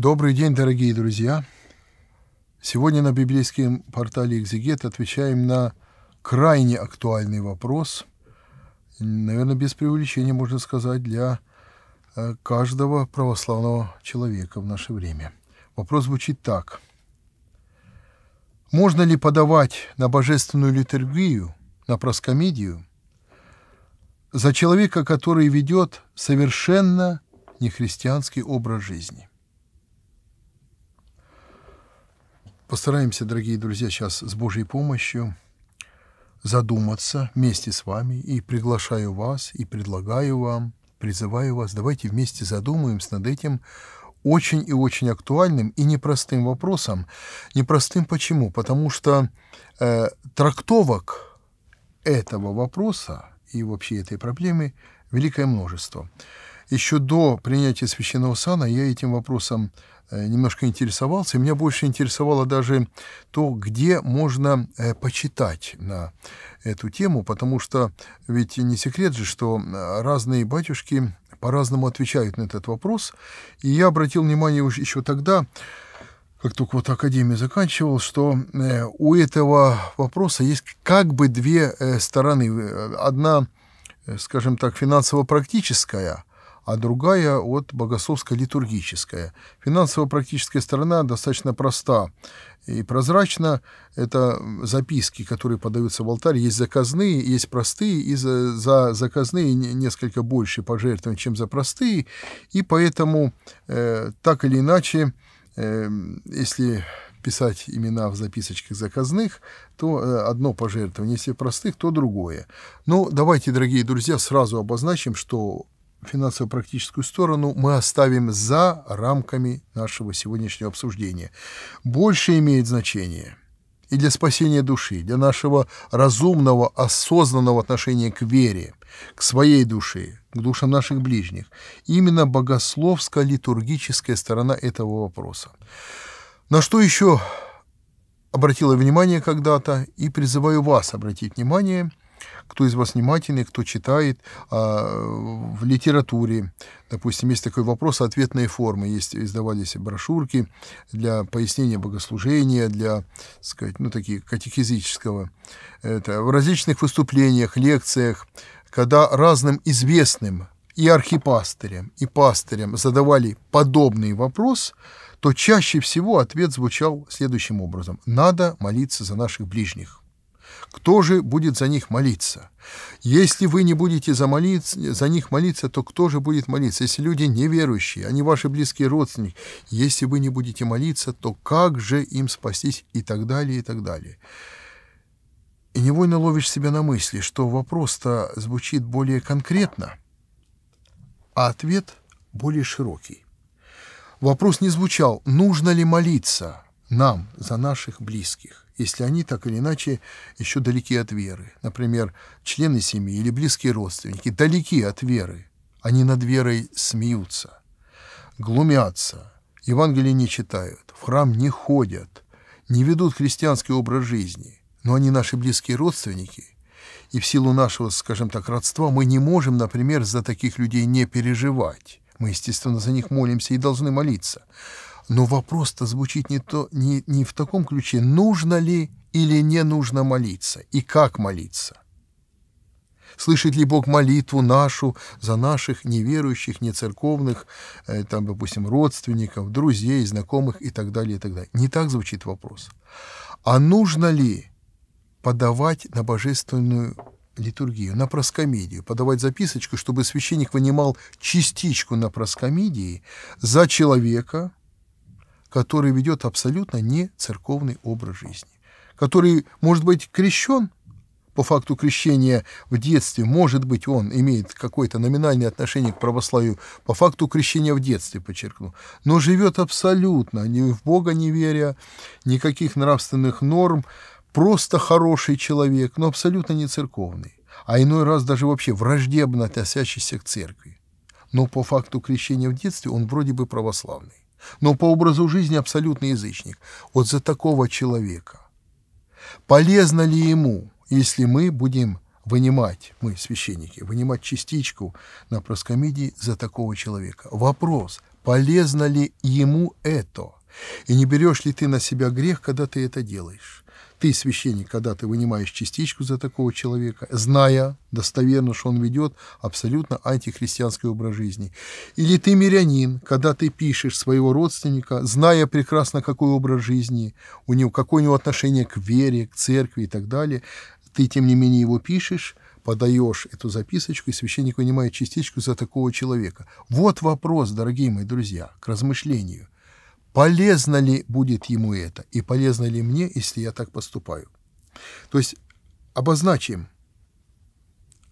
Добрый день, дорогие друзья! Сегодня на библейском портале «Экзегет» отвечаем на крайне актуальный вопрос, наверное, без преувеличения, можно сказать, для э, каждого православного человека в наше время. Вопрос звучит так. Можно ли подавать на божественную литургию, на проскомидию, за человека, который ведет совершенно нехристианский образ жизни? Постараемся, дорогие друзья, сейчас с Божьей помощью задуматься вместе с вами и приглашаю вас, и предлагаю вам, призываю вас, давайте вместе задумаемся над этим очень и очень актуальным и непростым вопросом. Непростым почему? Потому что э, трактовок этого вопроса и вообще этой проблемы великое множество. Еще до принятия священного сана я этим вопросом Э, немножко интересовался, и меня больше интересовало даже то, где можно э, почитать на эту тему, потому что ведь не секрет же, что разные батюшки по-разному отвечают на этот вопрос. И я обратил внимание уже еще тогда, как только вот Академия заканчивал, что э, у этого вопроса есть как бы две стороны. Одна, скажем так, финансово-практическая – а другая от богословско-литургическая. Финансово-практическая сторона достаточно проста и прозрачна. Это записки, которые подаются в алтарь. Есть заказные, есть простые, и за, за заказные несколько больше пожертвований, чем за простые. И поэтому э, так или иначе, э, если писать имена в записочках заказных, то э, одно пожертвование, если простых, то другое. Но ну, давайте, дорогие друзья, сразу обозначим, что финансово-практическую сторону мы оставим за рамками нашего сегодняшнего обсуждения. Больше имеет значение и для спасения души, для нашего разумного, осознанного отношения к вере, к своей душе, к душам наших ближних. Именно богословско-литургическая сторона этого вопроса. На что еще обратила внимание когда-то и призываю вас обратить внимание – кто из вас внимательный, кто читает а, в литературе. Допустим, есть такой вопрос ответные формы. Есть, издавались брошюрки для пояснения богослужения, для, сказать, ну, такие катехизического. Это, в различных выступлениях, лекциях, когда разным известным и архипастырям, и пастырям задавали подобный вопрос, то чаще всего ответ звучал следующим образом. Надо молиться за наших ближних. Кто же будет за них молиться? Если вы не будете за, молиться, за них молиться, то кто же будет молиться? Если люди неверующие, они ваши близкие родственники, если вы не будете молиться, то как же им спастись и так далее, и так далее. И невольно ловишь себя на мысли, что вопрос-то звучит более конкретно, а ответ более широкий. Вопрос не звучал, нужно ли молиться нам за наших близких если они так или иначе еще далеки от веры. Например, члены семьи или близкие родственники далеки от веры. Они над верой смеются, глумятся, Евангелие не читают, в храм не ходят, не ведут христианский образ жизни. Но они наши близкие родственники, и в силу нашего, скажем так, родства мы не можем, например, за таких людей не переживать. Мы, естественно, за них молимся и должны молиться. Но вопрос-то звучит не, то, не, не в таком ключе, нужно ли или не нужно молиться, и как молиться. Слышит ли Бог молитву нашу за наших неверующих, нецерковных, э, там, допустим, родственников, друзей, знакомых и так далее, и так далее. Не так звучит вопрос. А нужно ли подавать на божественную литургию, на проскомидию, подавать записочку, чтобы священник вынимал частичку на проскомидии за человека, который ведет абсолютно не церковный образ жизни, который, может быть, крещен по факту крещения в детстве, может быть, он имеет какое-то номинальное отношение к православию, по факту крещения в детстве, подчеркну, но живет абсолютно, ни в Бога не веря, никаких нравственных норм, просто хороший человек, но абсолютно не церковный, а иной раз даже вообще враждебно относящийся к церкви. Но по факту крещения в детстве он вроде бы православный но по образу жизни абсолютный язычник. Вот за такого человека. Полезно ли ему, если мы будем вынимать, мы, священники, вынимать частичку на проскомидии за такого человека? Вопрос, полезно ли ему это? И не берешь ли ты на себя грех, когда ты это делаешь? Ты, священник, когда ты вынимаешь частичку за такого человека, зная достоверно, что он ведет абсолютно антихристианский образ жизни. Или ты мирянин, когда ты пишешь своего родственника, зная прекрасно, какой образ жизни у него, какое у него отношение к вере, к церкви и так далее, ты, тем не менее, его пишешь, подаешь эту записочку, и священник вынимает частичку за такого человека. Вот вопрос, дорогие мои друзья, к размышлению – полезно ли будет ему это, и полезно ли мне, если я так поступаю. То есть обозначим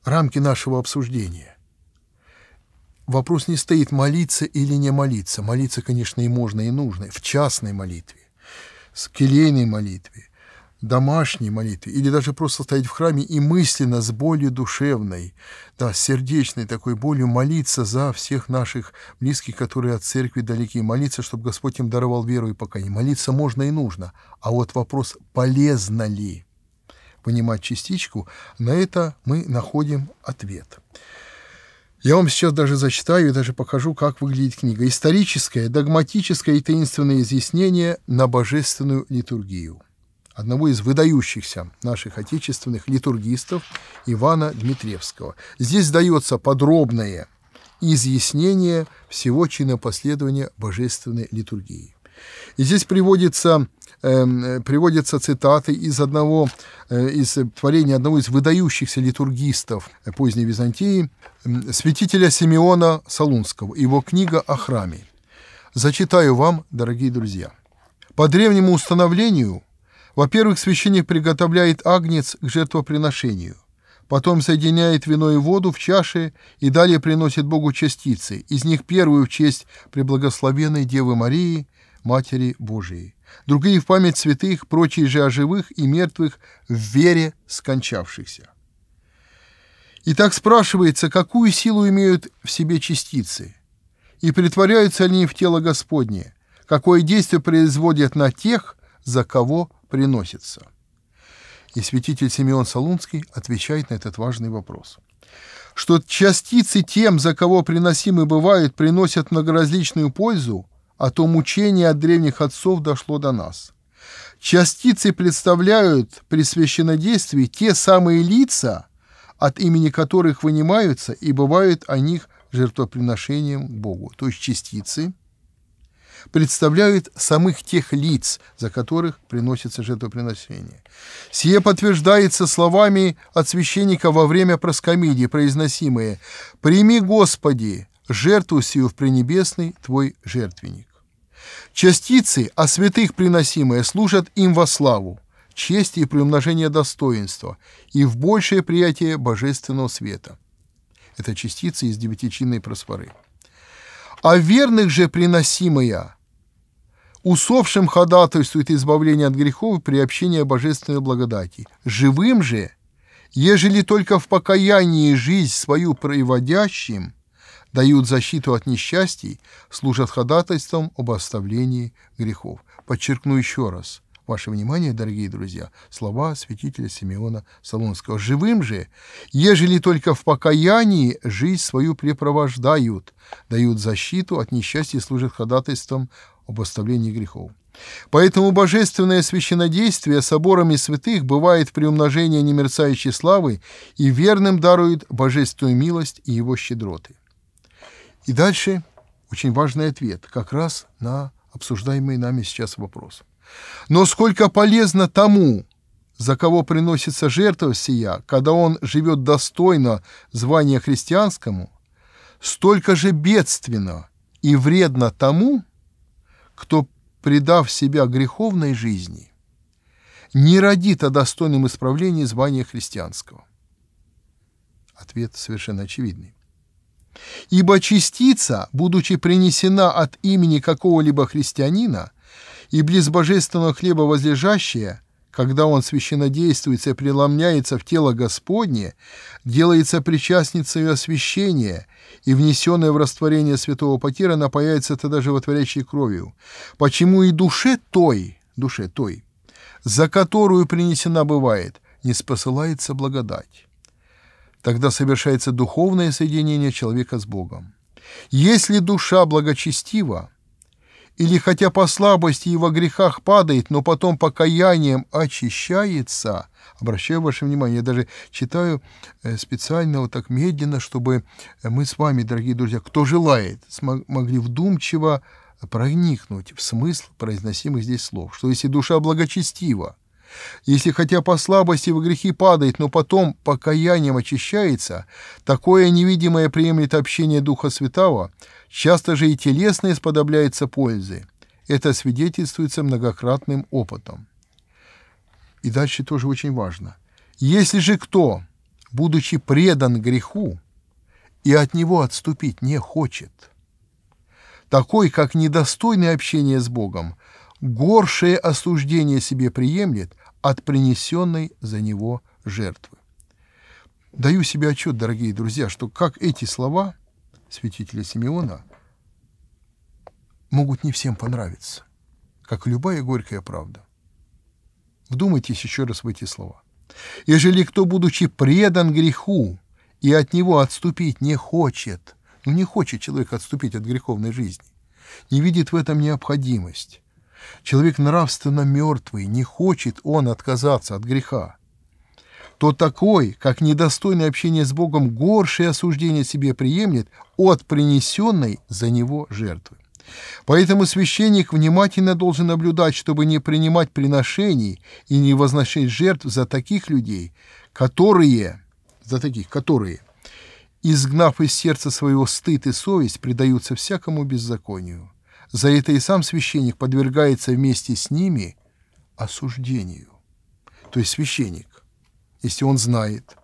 рамки нашего обсуждения. Вопрос не стоит, молиться или не молиться. Молиться, конечно, и можно, и нужно, в частной молитве, в келейной молитве – домашней молитвы или даже просто стоять в храме и мысленно с болью душевной, да, сердечной такой болью молиться за всех наших близких, которые от церкви далеки, молиться, чтобы Господь им даровал веру и покаяние. Молиться можно и нужно, а вот вопрос, полезно ли понимать частичку, на это мы находим ответ. Я вам сейчас даже зачитаю и даже покажу, как выглядит книга. Историческое, догматическое и таинственное изъяснение на божественную литургию одного из выдающихся наших отечественных литургистов Ивана Дмитриевского. Здесь дается подробное изъяснение всего чинопоследования божественной литургии. И здесь приводится э, приводятся цитаты из одного, э, из творений одного из выдающихся литургистов поздней Византии, э, святителя Симеона Солунского, его книга о храме. Зачитаю вам, дорогие друзья. По древнему установлению во-первых, священник приготовляет агнец к жертвоприношению. Потом соединяет вино и воду в чаше и далее приносит Богу частицы, из них первую в честь преблагословенной Девы Марии, Матери Божией, другие в память святых, прочие же о живых и мертвых в вере скончавшихся. И так спрашивается, какую силу имеют в себе частицы, и притворяются ли они в тело Господне, какое действие производят на тех, за кого приносится? И святитель Симеон Солунский отвечает на этот важный вопрос что частицы тем, за кого приносимы бывают, приносят многоразличную пользу, а то мучение от древних отцов дошло до нас. Частицы представляют при священодействии те самые лица, от имени которых вынимаются и бывают о них жертвоприношением Богу. То есть частицы – представляют самых тех лиц, за которых приносится жертвоприношение. Сие подтверждается словами от священника во время проскомидии, произносимые «Прими, Господи, жертву сию в пренебесный Твой жертвенник». Частицы о святых приносимые служат им во славу, честь и приумножение достоинства и в большее приятие божественного света. Это частицы из девятичинной просфоры. А верных же приносимая Усовшим ходатайствует избавление от грехов и приобщение божественной благодати. Живым же, ежели только в покаянии жизнь свою проводящим, дают защиту от несчастий, служат ходатайством об оставлении грехов. Подчеркну еще раз – ваше внимание, дорогие друзья, слова святителя Симеона Солунского. «Живым же, ежели только в покаянии жизнь свою препровождают, дают защиту от несчастья и служат ходатайством об оставлении грехов. Поэтому божественное священодействие соборами святых бывает при умножении немерцающей славы и верным дарует божественную милость и его щедроты. И дальше очень важный ответ как раз на обсуждаемый нами сейчас вопрос. Но сколько полезно тому, за кого приносится жертва сия, когда он живет достойно звания христианскому, столько же бедственно и вредно тому, кто, предав себя греховной жизни, не родит о достойном исправлении звания христианского? Ответ совершенно очевидный. Ибо частица, будучи принесена от имени какого-либо христианина, и близ божественного хлеба возлежащая, когда он священодействуется и преломляется в тело Господне, делается причастницей освящения, и внесенное в растворение святого потира напаяется тогда животворящей кровью. Почему и душе той, душе той, за которую принесена бывает, не спосылается благодать? Тогда совершается духовное соединение человека с Богом. Если душа благочестива, или хотя по слабости и во грехах падает, но потом покаянием очищается. Обращаю ваше внимание, я даже читаю э, специально вот так медленно, чтобы мы с вами, дорогие друзья, кто желает, могли вдумчиво проникнуть в смысл произносимых здесь слов, что если душа благочестива, если хотя по слабости в грехи падает, но потом покаянием очищается, такое невидимое приемлет общение Духа Святого, часто же и телесное исподобляется пользы. Это свидетельствуется многократным опытом. И дальше тоже очень важно. Если же кто, будучи предан греху, и от него отступить не хочет, такой, как недостойный общения с Богом, горшее осуждение себе приемлет, от принесенной за него жертвы. Даю себе отчет, дорогие друзья, что как эти слова святителя Симеона могут не всем понравиться, как любая горькая правда. Вдумайтесь еще раз в эти слова. «Ежели кто, будучи предан греху, и от него отступить не хочет, ну не хочет человек отступить от греховной жизни, не видит в этом необходимость, Человек нравственно мертвый, не хочет он отказаться от греха. То такой, как недостойное общение с Богом, горшее осуждение себе приемлет от принесенной за него жертвы. Поэтому священник внимательно должен наблюдать, чтобы не принимать приношений и не возносить жертв за таких людей, которые, за таких, которые, изгнав из сердца своего стыд и совесть, предаются всякому беззаконию. За это и сам священник подвергается вместе с ними осуждению. То есть священник, если он знает,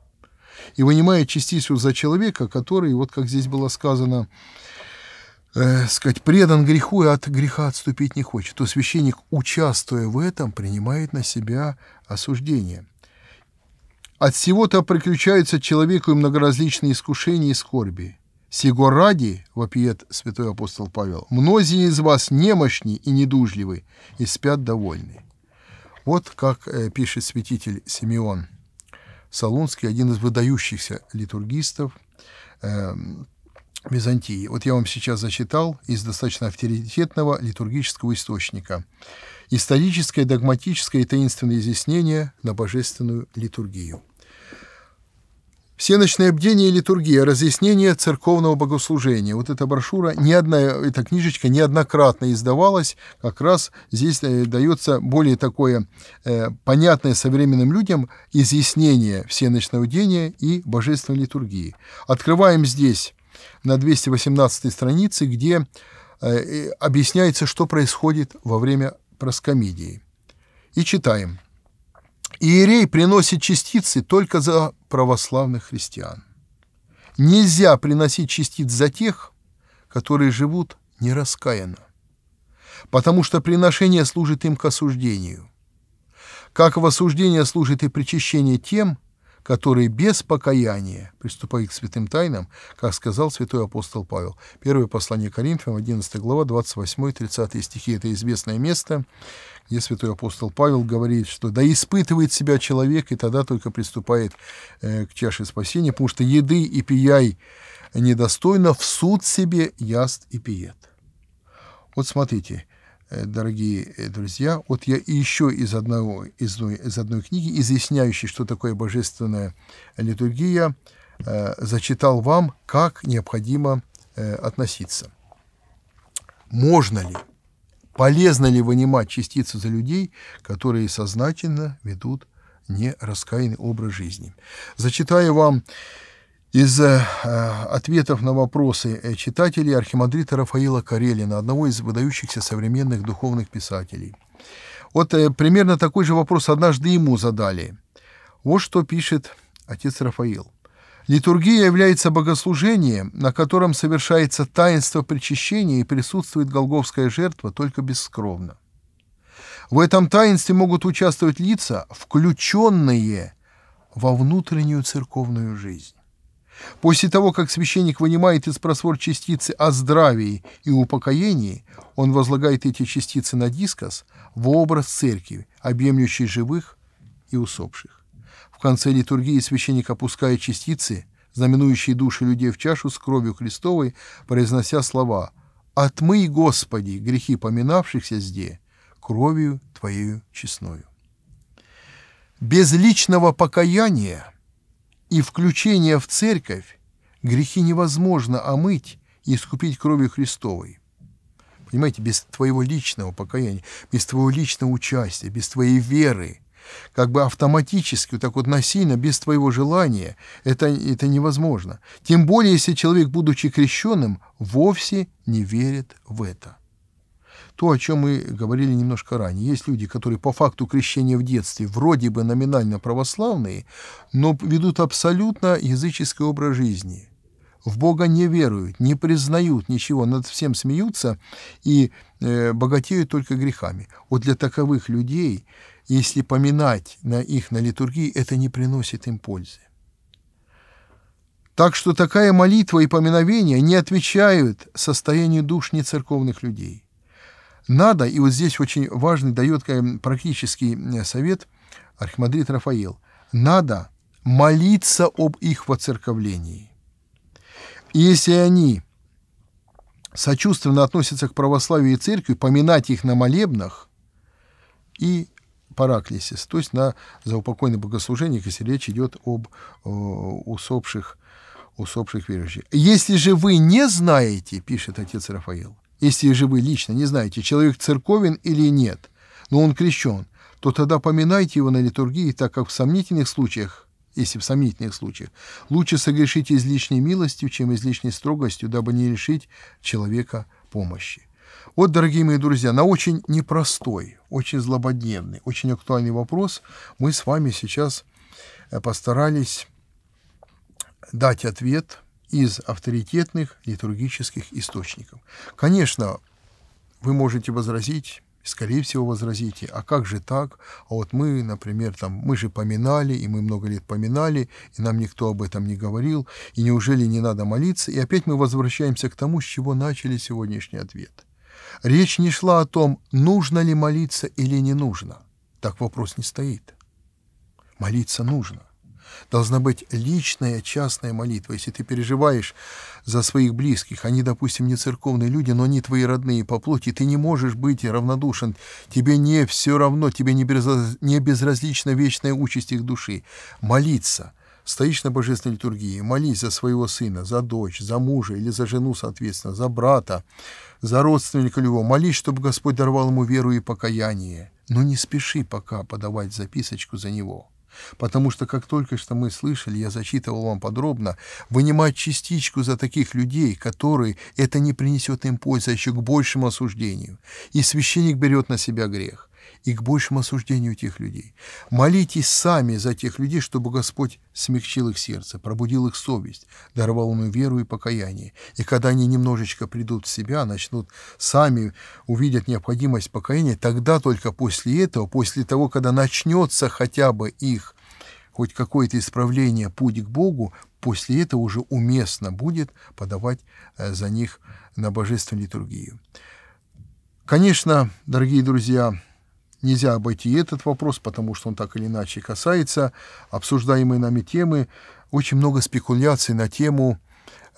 и вынимает частицу за человека, который, вот как здесь было сказано, э, сказать, предан греху и от греха отступить не хочет, то священник, участвуя в этом, принимает на себя осуждение. От всего-то приключаются человеку и многоразличные искушения и скорби – Сего ради, вопиет святой апостол Павел, многие из вас немощны и недужливы, и спят довольны. Вот как э, пишет святитель Симеон Солунский, один из выдающихся литургистов э, Византии. Вот я вам сейчас зачитал из достаточно авторитетного литургического источника. Историческое, догматическое и таинственное изъяснение на божественную литургию. Всеночное бдение и литургия. Разъяснение церковного богослужения. Вот эта брошюра, ни одна, эта книжечка неоднократно издавалась. Как раз здесь э, дается более такое э, понятное современным людям изъяснение всеночного бдения и божественной литургии. Открываем здесь на 218 странице, где э, э, объясняется, что происходит во время проскомидии. И читаем – Иерей приносит частицы только за православных христиан. Нельзя приносить частиц за тех, которые живут нераскаянно, потому что приношение служит им к осуждению, как в осуждение служит и причащение тем, которые без покаяния приступают к святым тайнам, как сказал святой апостол Павел. Первое послание Коринфянам, 11 глава, 28-30 стихи. Это известное место, где святой апостол Павел говорит, что «да испытывает себя человек, и тогда только приступает э, к чаше спасения, потому что еды и пияй недостойно, в суд себе яст и пиет». Вот смотрите, Э, дорогие э, друзья, вот я еще из, одного, из, одной, из одной книги, изъясняющей, что такое божественная литургия, э, зачитал вам, как необходимо относиться. Можно ли, полезно ли вынимать частицы за людей, которые сознательно ведут нераскаянный образ жизни? Зачитаю вам из э, ответов на вопросы э, читателей архимандрита Рафаила Карелина, одного из выдающихся современных духовных писателей. Вот э, примерно такой же вопрос однажды ему задали. Вот что пишет отец Рафаил. Литургия является богослужением, на котором совершается таинство причащения и присутствует голговская жертва только бескровно. В этом таинстве могут участвовать лица, включенные во внутреннюю церковную жизнь. После того, как священник вынимает из просвор частицы о здравии и упокоении, он возлагает эти частицы на дискос в образ церкви, объемлющей живых и усопших. В конце литургии священник опускает частицы, знаменующие души людей в чашу с кровью Христовой, произнося слова «Отмый, Господи, грехи поминавшихся зде, кровью Твоею честною». Без личного покаяния – и включение в церковь грехи невозможно омыть и искупить кровью Христовой. Понимаете, без твоего личного покаяния, без твоего личного участия, без твоей веры, как бы автоматически, вот так вот насильно, без твоего желания, это, это невозможно. Тем более, если человек, будучи крещенным, вовсе не верит в это то, о чем мы говорили немножко ранее. Есть люди, которые по факту крещения в детстве вроде бы номинально православные, но ведут абсолютно языческий образ жизни. В Бога не веруют, не признают ничего, над всем смеются и э, богатеют только грехами. Вот для таковых людей, если поминать на их на литургии, это не приносит им пользы. Так что такая молитва и поминовение не отвечают состоянию душ нецерковных людей надо, и вот здесь очень важный дает практический совет архимандрит Рафаил, надо молиться об их воцерковлении. если они сочувственно относятся к православию и церкви, поминать их на молебнах и параклисис, то есть на заупокойных богослужениях, если речь идет об э, усопших, усопших верующих. Если же вы не знаете, пишет отец Рафаил, если же вы лично не знаете, человек церковен или нет, но он крещен, то тогда поминайте его на литургии, так как в сомнительных случаях, если в сомнительных случаях, лучше согрешить излишней милостью, чем излишней строгостью, дабы не лишить человека помощи. Вот, дорогие мои друзья, на очень непростой, очень злободневный, очень актуальный вопрос мы с вами сейчас э, постарались дать ответ, из авторитетных литургических источников. Конечно, вы можете возразить, скорее всего, возразите, а как же так? А вот мы, например, там, мы же поминали, и мы много лет поминали, и нам никто об этом не говорил, и неужели не надо молиться? И опять мы возвращаемся к тому, с чего начали сегодняшний ответ. Речь не шла о том, нужно ли молиться или не нужно. Так вопрос не стоит. Молиться нужно должна быть личная, частная молитва. Если ты переживаешь за своих близких, они, допустим, не церковные люди, но они твои родные по плоти, ты не можешь быть равнодушен, тебе не все равно, тебе не безразлична вечная участь их души. Молиться – стоишь на божественной литургии, молись за своего сына, за дочь, за мужа или за жену, соответственно, за брата, за родственника любого, молись, чтобы Господь даровал ему веру и покаяние, но не спеши пока подавать записочку за него». Потому что, как только что мы слышали, я зачитывал вам подробно, вынимать частичку за таких людей, которые это не принесет им пользы, а еще к большему осуждению. И священник берет на себя грех и к большему осуждению тех людей. Молитесь сами за тех людей, чтобы Господь смягчил их сердце, пробудил их совесть, даровал им веру и покаяние. И когда они немножечко придут в себя, начнут сами, увидеть необходимость покаяния, тогда только после этого, после того, когда начнется хотя бы их хоть какое-то исправление, путь к Богу, после этого уже уместно будет подавать э, за них на божественную литургию. Конечно, дорогие друзья, Нельзя обойти этот вопрос, потому что он так или иначе касается обсуждаемой нами темы. Очень много спекуляций на тему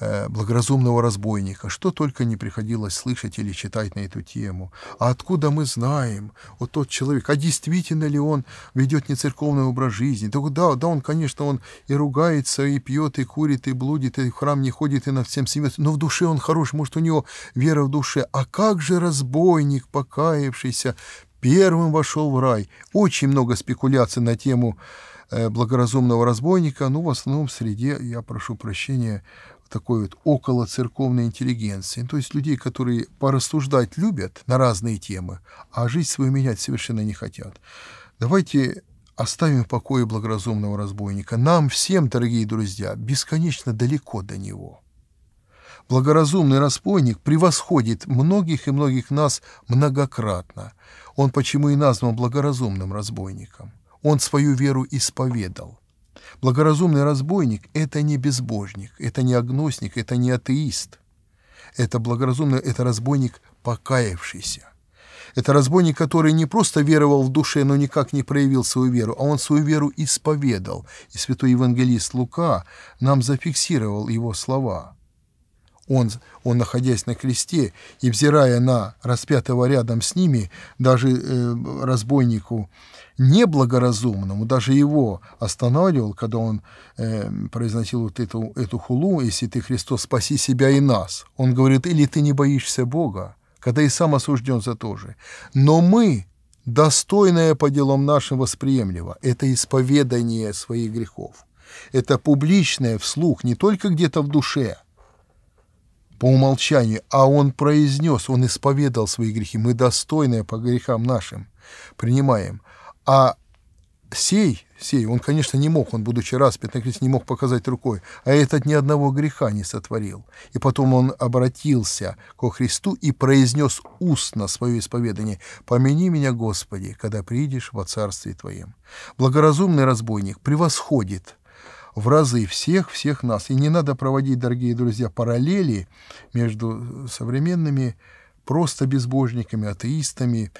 э, благоразумного разбойника. Что только не приходилось слышать или читать на эту тему. А откуда мы знаем, вот тот человек, а действительно ли он ведет нецерковный образ жизни? Да, да, да он, конечно, он и ругается, и пьет, и курит, и блудит, и в храм не ходит, и на всем смеется, но в душе он хорош, может, у него вера в душе. А как же разбойник, покаявшийся, первым вошел в рай. Очень много спекуляций на тему э, благоразумного разбойника, ну, в основном в среде, я прошу прощения, такой вот около церковной интеллигенции, то есть людей, которые порассуждать любят на разные темы, а жизнь свою менять совершенно не хотят. Давайте оставим в покое благоразумного разбойника. Нам всем, дорогие друзья, бесконечно далеко до него благоразумный распойник превосходит многих и многих нас многократно. Он почему и назван благоразумным разбойником. Он свою веру исповедал. Благоразумный разбойник – это не безбожник, это не агностик, это не атеист. Это благоразумный, это разбойник, покаявшийся. Это разбойник, который не просто веровал в душе, но никак не проявил свою веру, а он свою веру исповедал. И святой евангелист Лука нам зафиксировал его слова. Он, он, находясь на кресте и взирая на распятого рядом с ними, даже э, разбойнику неблагоразумному, даже его останавливал, когда он э, произносил вот эту, эту хулу, «Если ты, Христос, спаси себя и нас». Он говорит, «Или ты не боишься Бога, когда и сам осужден за то же». Но мы, достойное по делам нашим восприемлемо, это исповедание своих грехов. Это публичное вслух, не только где-то в душе – по умолчанию, а он произнес, он исповедал свои грехи, мы достойные по грехам нашим принимаем. А сей, сей, он, конечно, не мог, он, будучи распят на кресте, не мог показать рукой, а этот ни одного греха не сотворил. И потом он обратился ко Христу и произнес устно свое исповедание «Помяни меня, Господи, когда придешь во царствие Твоем». Благоразумный разбойник превосходит – в разы всех-всех нас. И не надо проводить, дорогие друзья, параллели между современными просто безбожниками, атеистами,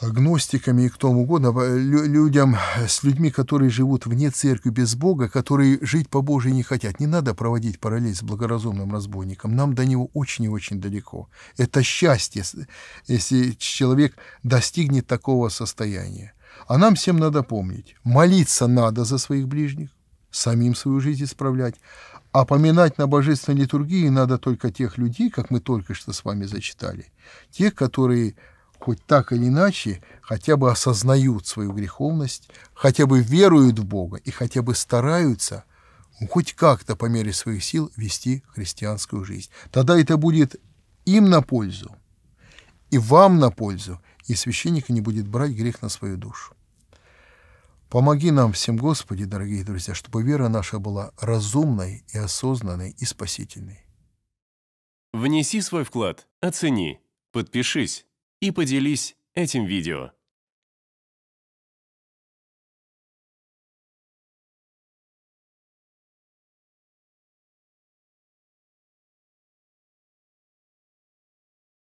агностиками и кто угодно, людям, с людьми, которые живут вне церкви, без Бога, которые жить по Божьей не хотят. Не надо проводить параллель с благоразумным разбойником. Нам до него очень и очень далеко. Это счастье, если человек достигнет такого состояния. А нам всем надо помнить, молиться надо за своих ближних, самим свою жизнь исправлять. А поминать на божественной литургии надо только тех людей, как мы только что с вами зачитали, тех, которые хоть так или иначе хотя бы осознают свою греховность, хотя бы веруют в Бога и хотя бы стараются ну, хоть как-то по мере своих сил вести христианскую жизнь. Тогда это будет им на пользу, и вам на пользу, и священника не будет брать грех на свою душу. Помоги нам всем, Господи, дорогие друзья, чтобы вера наша была разумной и осознанной и спасительной. Внеси свой вклад, оцени, подпишись и поделись этим видео.